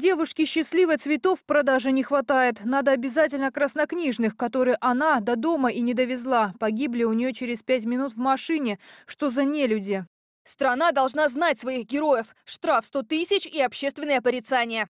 Девушке счастливой цветов в продаже не хватает. Надо обязательно краснокнижных, которые она до дома и не довезла. Погибли у нее через пять минут в машине. Что за нелюди? Страна должна знать своих героев. Штраф 100 тысяч и общественное порицание.